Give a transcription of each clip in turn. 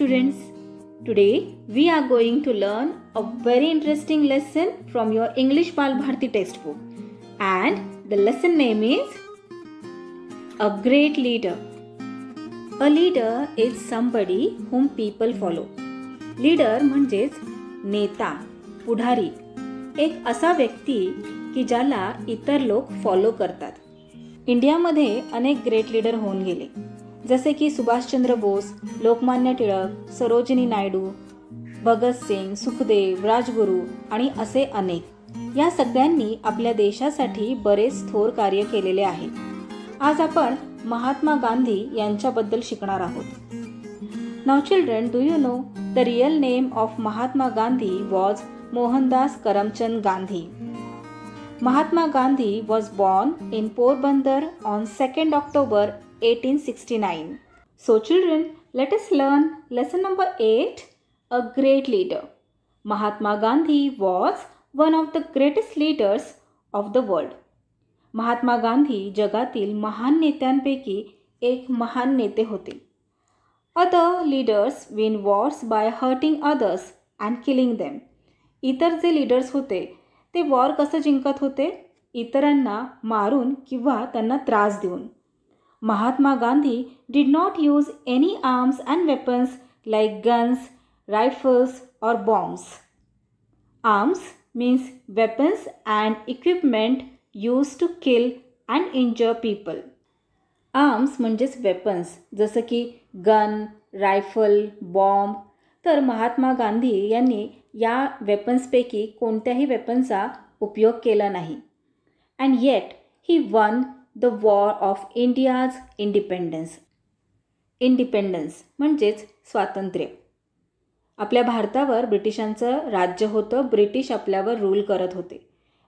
students. Today we are going to learn a very interesting lesson from your English Pal Bharti textbook. And the lesson name is A Great Leader. A leader is somebody whom people follow leader म्हणजेच नेता पुढारी एक असा व्यक्ती की ज्याला इतर लोक follow करतात इंडियामध्ये अनेक ग्रेट लीडर होऊन गेले जसे की सुभाषचंद्र बोस लोकमान्य टिळक सरोजिनी नायडू भगतसिंग सुखदेव राजगुरू आणि असे अनेक या सगळ्यांनी आपल्या देशासाठी बरेच थोर कार्य केलेले आहे आज आपण महात्मा गांधी यांच्याबद्दल शिकणार आहोत नाव children do you know the real name of Mahatma Gandhi was Mohandas Karamchand Gandhi Mahatma Gandhi was born in Porbandar on second October eighteen sixty nine so children let's learn lesson number eight a great leader Mahatma Gandhi was one of the greatest leaders of the world Mahatma Gandhi जगातील महान नेत्यांपैकी एक महान नेते होते other leaders win wars by hurting others and killing them इतर जे leaders होते ते वॉर कसं जिंकत होते इतरांना मारून किंवा त्यांना त्रास देऊन Mahatma Gandhi did not use any arms and weapons like guns, rifles or bombs. Arms means weapons and equipment used to kill and injure people. Arms म्हणजेच वेपन्स जसं की गन रायफल बॉम्ब तर महात्मा गांधी यांनी या वेपन्सपैकी कोणत्याही वेपन्सचा उपयोग केला नाही And yet, he won. The war of India's independence independence म्हणजेच स्वातंत्र्य आपल्या भारतावर ब्रिटिशांचं राज्य होतं ब्रिटिश आपल्यावर रूल करत होते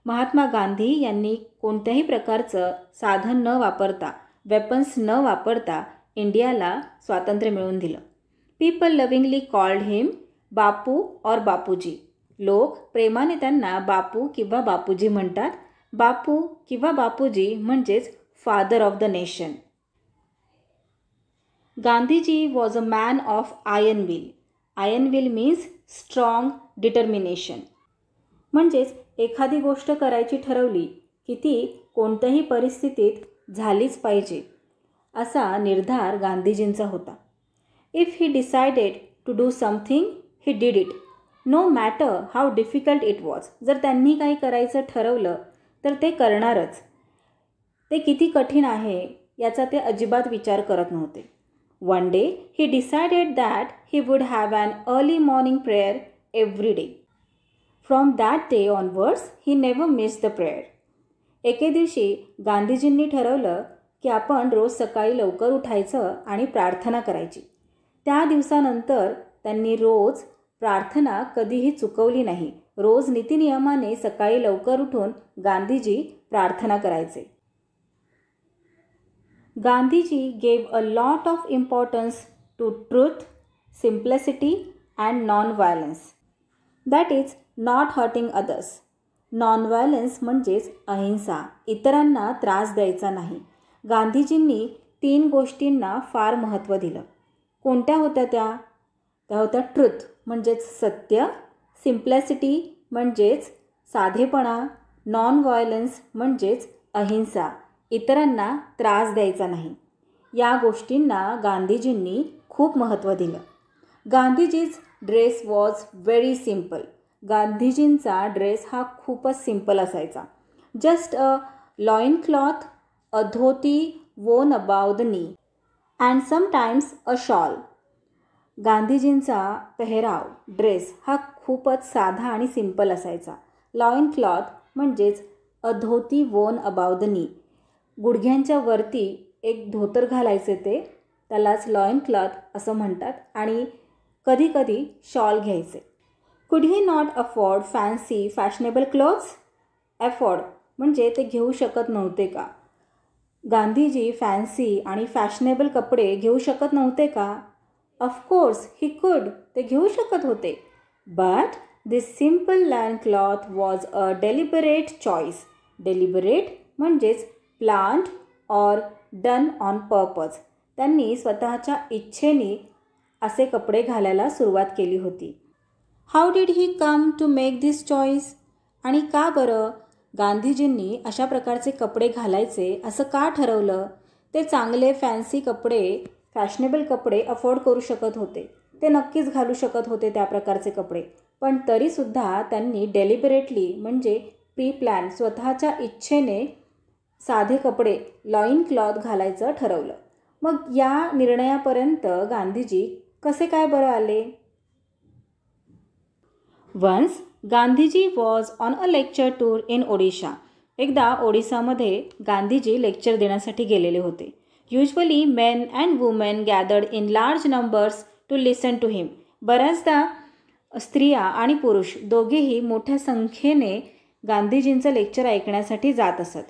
महात्मा गांधी यांनी कोणत्याही प्रकारचं साधन न वापरता वेपन्स न वापरता इंडियाला स्वातंत्र्य मिळवून दिलं people lovingly called him Bapu और बापूजी लोक प्रेमाने त्यांना बापू किंवा बापूजी म्हणतात बापू किंवा बापूजी म्हणजेच father of the nation Gandhiji was a man of iron will iron will means strong determination म्हणजेच एखादी गोष्ट करायची ठरवली की ती कोणत्याही परिस्थितीत झालीच पाहिजे असा निर्धार गांधीजींचा होता if he decided to do something he did it no matter how difficult it was जर त्यांनी काही करायचं ठरवलं तर ते करणारच ते किती कठीण आहे याचा ते अजिबात विचार करत नव्हते one day he decided that he would have an early morning prayer every day from that day onwards he never miss the prayer एके दिवशी गांधीजींनी ठरवलं की आपण रोज सकाळी लवकर उठायचं आणि प्रार्थना करायची त्या दिवसानंतर त्यांनी रोज प्रार्थना कधीही चुकवली नाही रोज नीतीनियमाने सकाळी लवकर उठून गांधीजी प्रार्थना करायचे Gandhiji gave a lot of importance to truth simplicity and non violence that is not hurting others non violence म्हणजेच अहिंसा इतरांना त्रास द्यायचा नाही गांधीजींनी तीन गोष्टींना फार महत्त्व दिलं कोणत्या होत्या त्या त्या होत्या ट्रुथ म्हणजेच सत्य सिम्प्लॅसिटी म्हणजेच साधेपणा नॉन व्हायलन्स म्हणजेच अहिंसा इतरांना त्रास द्यायचा नाही या गोष्टींना गांधीजींनी खूप महत्त्व दिलं Gandhiji's dress was very simple गांधीजींचा ड्रेस हा खूपच सिम्पल असायचा just a loin cloth a dhoti worn above the knee and sometimes a shawl गांधीजींचा पेहराव ड्रेस हा खूपच साधा आणि सिंपल असायचा लॉईन क्लॉथ म्हणजेच अ धोती वोन अबावदनी गुडघ्यांच्या वरती एक धोतर घालायचे ते त्यालाच लॉईन क्लॉथ असं म्हणतात आणि कधीकधी शॉल घ्यायचे could he not afford fancy fashionable clothes afford म्हणजे ते घेऊ शकत नव्हते का गांधीजी फॅन्सी आणि फॅशनेबल कपडे घेऊ शकत नव्हते का ऑफकोर्स ही कुड ते घेऊ शकत होते but this simple loin cloth was a deliberate choice. Deliberate म्हणजेच planned or done on purpose त्यांनी स्वतःच्या इच्छेने असे कपडे घालायला सुरुवात केली होती how did he come to make this choice आणि का बरं गांधीजींनी अशा प्रकारचे कपडे घालायचे असं का ठरवलं ते चांगले फॅन्सी कपडे फॅशनेबल कपडे अफोर्ड करू शकत होते ते नक्कीच घालू शकत होते त्या प्रकारचे कपडे पण तरीसुद्धा त्यांनी डेलिबरेटली म्हणजे प्री प्लॅन स्वतःच्या इच्छेने साधे कपडे लॉईन क्लॉथ घालायचं ठरवलं मग या निर्णयापर्यंत गांधीजी कसे काय बरं आले once Gandhiji was on a lecture tour in Odisha एकदा ओडिशामध्ये गांधीजी लेक्चर देण्यासाठी गेलेले होते usually men and women gathered in large numbers to listen to him बऱ्याचदा स्त्रिया आणि पुरुष दोघेही मोठ्या संख्येने गांधीजींचं लेक्चर ऐकण्यासाठी जात असत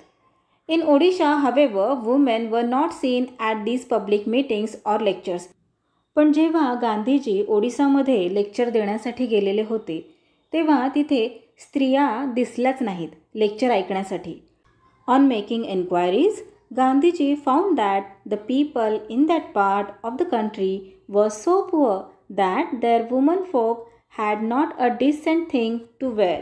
इन ओडिशा हवे however women were not seen at these public meetings or lectures पण जेव्हा गांधीजी ओडिसामध्ये लेक्चर देण्यासाठी गेलेले होते तेव्हा तिथे स्त्रिया दिसल्याच नाहीत लेक्चर ऐकण्यासाठी on making enquiries Gandhiji found that the people in that part of the country were so poor that their women folk had not a decent thing to wear.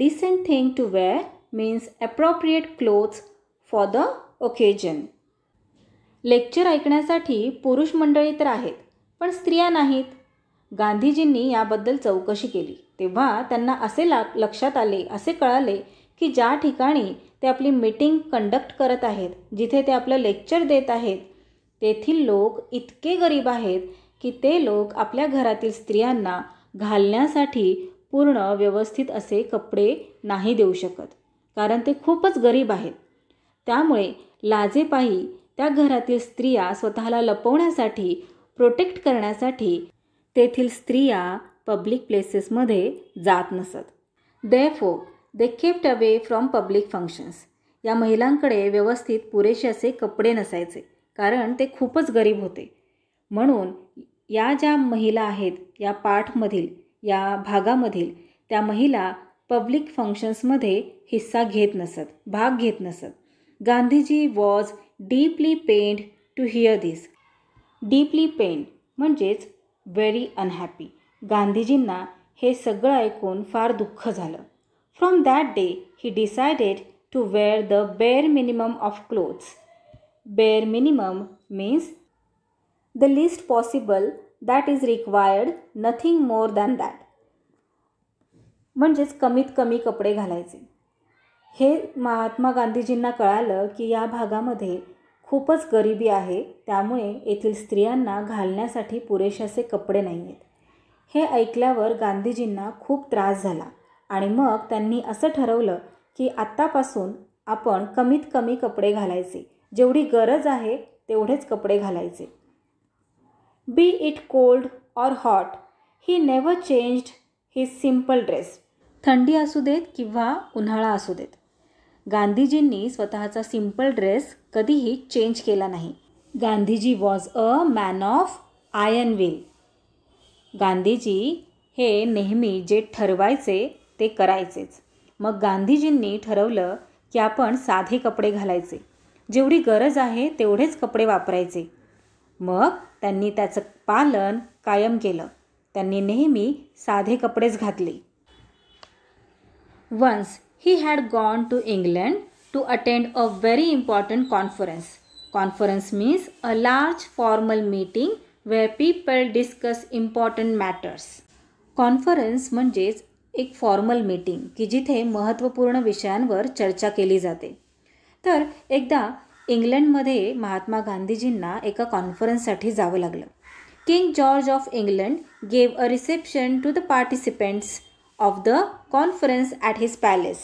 Decent thing to wear means appropriate clothes the occasion. Lecture lecture ऐकण्यासाठी पुरुष मंडळी तर आहेत पण स्त्रिया नाहीत गांधीजींनी याबद्दल चौकशी केली तेव्हा त्यांना असे ला लक्षात आले असे कळाले की ज्या ठिकाणी ते आपली मीटिंग कंडक्ट करत आहेत जिथे ते आपलं लेक्चर देत आहेत तेथील लोक इतके गरीब आहेत की ते लोक आपल्या घरातील स्त्रियांना घालण्यासाठी पूर्ण व्यवस्थित असे कपडे नाही देऊ शकत कारण ते खूपच गरीब आहेत त्यामुळे लाजेपायी त्या घरातील स्त्रिया स्वतःला लपवण्यासाठी प्रोटेक्ट करण्यासाठी तेथील स्त्रिया पब्लिक प्लेसेसमध्ये जात नसत for they kept away from public functions या महिलांकडे व्यवस्थित पुरेसे असे कपडे नसायचे कारण ते खूपच गरीब होते म्हणून या ज्या महिला आहेत या पाठमधील या भागामधील त्या महिला पब्लिक फंक्शन्समध्ये हिस्सा घेत नसत भाग घेत नसत Gandhiji was deeply pained to hear this deeply pained म्हणजेच व्हेरी अनहॅपी गांधीजींना हे सगळं ऐकून फार दुःख झालं From that day, he decided to wear the bare minimum of clothes. Bare minimum means the least possible that is required, nothing more than that. म्हणजेच कमीत कमी कपडे घालायचे हे महात्मा गांधीजींना कळालं की या भागामध्ये खूपच गरिबी आहे त्यामुळे येथील स्त्रियांना घालण्यासाठी पुरेशासे कपडे नाही आहेत हे ऐकल्यावर गांधीजींना खूप त्रास झाला आणि मग त्यांनी असं ठरवलं की आत्तापासून आपण कमीत कमी कपडे घालायचे जेवढी गरज आहे तेवढेच कपडे घालायचे be it cold or hot he never changed his simple dress थंडी असू देत किंवा उन्हाळा असू देत गांधीजींनी स्वतःचा सिम्पल ड्रेस कधीही चेंज केला नाही Gandhiji was a man of iron will Gandhiji हे नेहमी जे ठरवायचे ते करायचेच मग गांधीजींनी ठरवलं की आपण साधे कपडे घालायचे जेवढी गरज आहे तेवढेच कपडे वापरायचे मग त्यांनी त्याचं पालन कायम केलं त्यांनी नेहमी साधे कपडेच घातले once he had gone to England to attend a very important conference conference means a large formal meeting where people discuss important matters conference म्हणजेच एक फॉर्मल मीटिंग की जिथे महत्त्वपूर्ण विषयांवर चर्चा केली जाते तर एकदा इंग्लंडमध्ये महात्मा गांधीजींना एका कॉन्फरन्ससाठी जावं लागलं king George of England gave a reception to the participants of the conference at his palace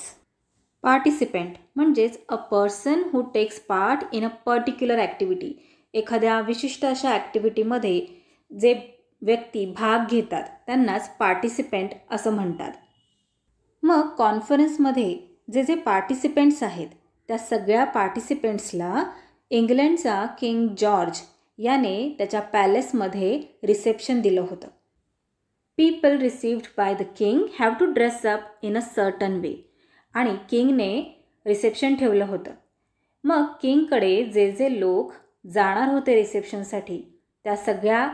participant म्हणजेच a person who takes part in a particular activity एखाद्या विशिष्ट अशा ॲक्टिव्हिटीमध्ये जे व्यक्ती भाग घेतात त्यांनाच पार्टिसिपेंट असं म्हणतात मग कॉन्फरन्समध्ये जे जे पार्टिसिपेंट्स आहेत त्या सगळ्या पार्टिसिपेंट्सला इंग्लंडचा किंग जॉर्ज याने त्याच्या पॅलेसमध्ये रिसेप्शन दिलं होतं people received by the king have to dress up in a certain way आणि किंगने रिसेप्शन ठेवलं होतं मग किंगकडे जे जे लोक जाणार होते रिसेप्शनसाठी त्या सगळ्या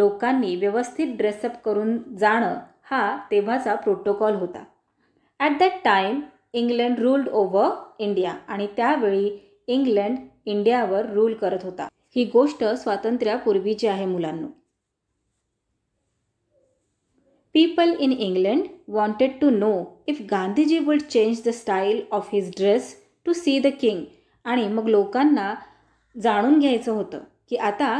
लोकांनी व्यवस्थित ड्रेसअप करून जाणं हा तेव्हाचा प्रोटोकॉल होता at that time England ruled over India आणि त्यावेळी इंग्लंड इंडियावर रूल करत होता ही गोष्ट स्वातंत्र्यापूर्वीची आहे मुलांनो people in England wanted to know if Gandhiji would change the style of his dress to see the king आणि मग लोकांना जाणून घ्यायचं होतं की आता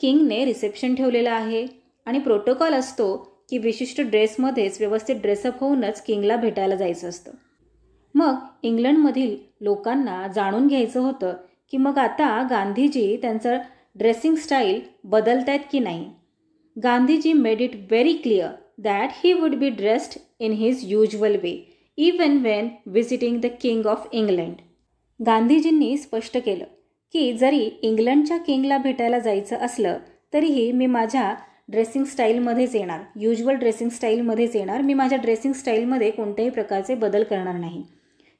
किंगने रिसेप्शन ठेवलेलं आहे आणि प्रोटोकॉल असतो की विशिष्ट ड्रेसमध्येच व्यवस्थित ड्रेसअप होऊनच किंगला भेटायला जायचं असतं मग इंग्लंडमधील लोकांना जाणून घ्यायचं होतं की मग आता गांधीजी त्यांचं ड्रेसिंग स्टाईल बदलत आहेत की नाही Gandhiji made it very clear that he would be dressed in his usual way even when visiting the king of England गांधीजींनी स्पष्ट केलं की जरी इंग्लंडच्या किंगला भेटायला जायचं असलं तरीही मी माझ्या ड्रेसिंग स्टाईलमध्येच येणार युज्युअल ड्रेसिंग स्टाईलमध्येच येणार मी माझ्या ड्रेसिंग स्टाईलमध्ये कोणत्याही प्रकारचे बदल करणार नाही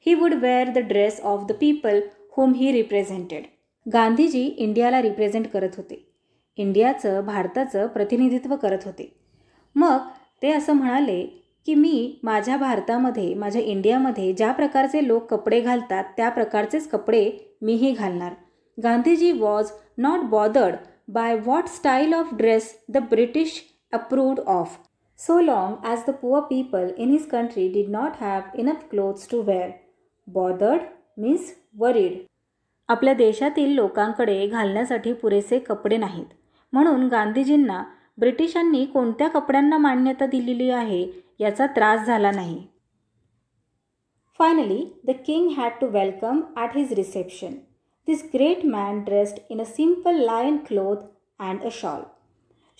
he would wear the dress of the people home he represented Gandhiji इंडियाला रिप्रेझेंट करत होते इंडियाचं भारताचं प्रतिनिधित्व करत होते मग ते असं म्हणाले की मी माझ्या भारतामध्ये माझ्या इंडियामध्ये ज्या प्रकारचे लोक कपडे घालतात त्या प्रकारचेच कपडे मीही घालणार Gandhiji was not bothered by what style of dress the British approved of, so long as the poor people in his country did not have enough clothes to wear. Bothered means worried आपल्या देशातील लोकांकडे घालण्यासाठी पुरेसे कपडे नाहीत म्हणून गांधीजींना ब्रिटिशांनी कोणत्या कपड्यांना मान्यता दिलेली आहे याचा त्रास झाला नाही finally the king had to welcome at his reception this great man dressed in a simple loin cloth and a shawl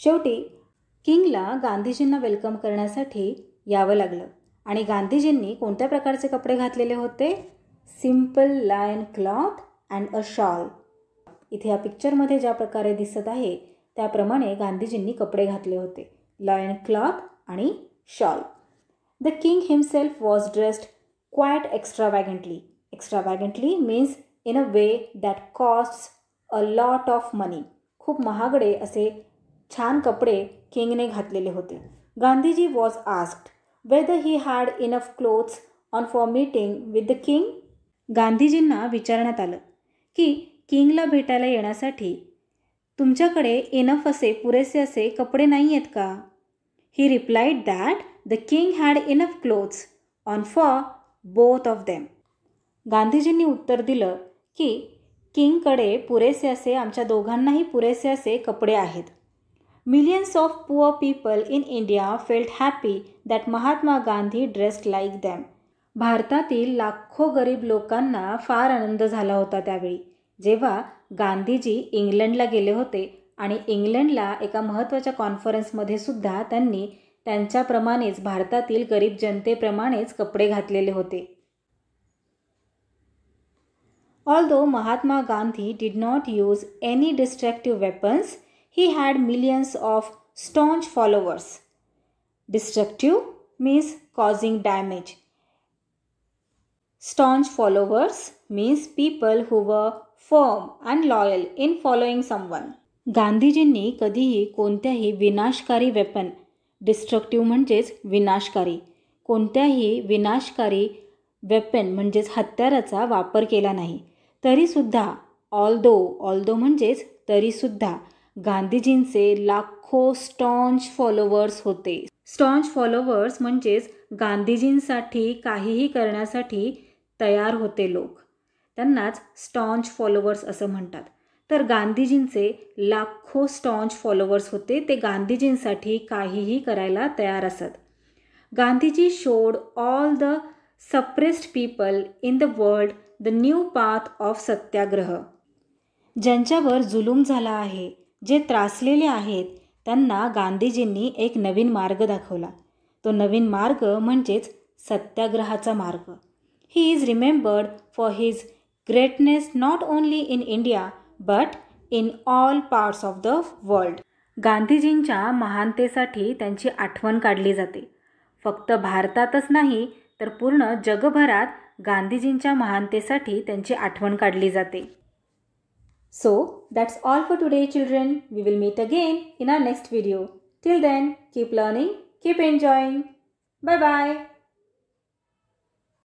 शेवटी किंगला गांधीजींना वेलकम करण्यासाठी यावं लागलं आणि गांधीजींनी कोणत्या प्रकारचे कपडे घातलेले होते simple loin cloth and a shawl इथे या पिक्चरमध्ये ज्या प्रकारे दिसत आहे त्याप्रमाणे गांधीजींनी कपडे घातले होते लायन क्लॉथ आणि shawl the king himself was dressed quite extravagantly means in a way that cost a lot of money खूप महागडे असे छान कपडे किंगने घातलेले होते Gandhiji was asked whether he had enough clothes on for meeting with the king गांधीजींना विचारण्यात आलं की किंगला भेटायला येण्यासाठी तुमच्याकडे इनफ असे पुरेसे असे कपडे नाही आहेत का he replied that the king had enough clothes on for both of them गांधीजींनी उत्तर दिलं की किंगकडे पुरेसे असे आमच्या दोघांनाही पुरेसे असे कपडे आहेत millions of poor people in India felt happy that Mahatma Gandhi dressed like them भारतातील लाखो गरीब लोकांना फार आनंद झाला होता त्यावेळी जेव्हा गांधीजी इंग्लंडला गेले होते आणि इंग्लंडला एका महत्त्वाच्या कॉन्फरन्समध्ये सुद्धा त्यांनी त्यांच्याप्रमाणेच भारतातील गरीब जनतेप्रमाणेच कपडे घातलेले होते Although Mahatma Gandhi did not use any destructive weapons, he had millions of staunch followers. Destructive means causing damage. Staunch followers means people who were firm and loyal in following someone. kontya गांधीजींनी कधीही कोणत्याही विनाशकारी weapon vinashkari, kontya विनाशकारी vinashkari weapon weapon म्हणजेच हत्याराचा वापर kela nahi. तरीसुद्धा although although म्हणजेच तरीसुद्धा गांधीजींचे लाखो स्टॉन्च फॉलोवर्स होते स्टॉन्च फॉलोवर्स म्हणजेच गांधीजींसाठी काहीही करण्यासाठी तयार होते लोक त्यांनाच स्टॉन्च फॉलोवर्स असं म्हणतात तर गांधीजींचे लाखो स्टॉन्च फॉलोवर्स होते ते गांधीजींसाठी काहीही करायला तयार असत Gandhiji showed all the suppressed people in the world the new path of satyagraha ज्यांच्यावर जुलूम झाला आहे जे त्रासलेले आहेत त्यांना गांधीजींनी एक नवीन मार्ग दाखवला तो नवीन मार्ग म्हणजेच सत्याग्रहाचा मार्ग he is remembered for his greatness not only in India but in all parts of the world गांधीजींच्या महानतेसाठी त्यांची आठवण काढली जाते फक्त भारतातच नाही तर पूर्ण जगभरात गांधीजींच्या महानतेसाठी त्यांची आठवण काढली जाते so that's all for today children we will meet again in our next video till then keep learning keep enjoying bye bye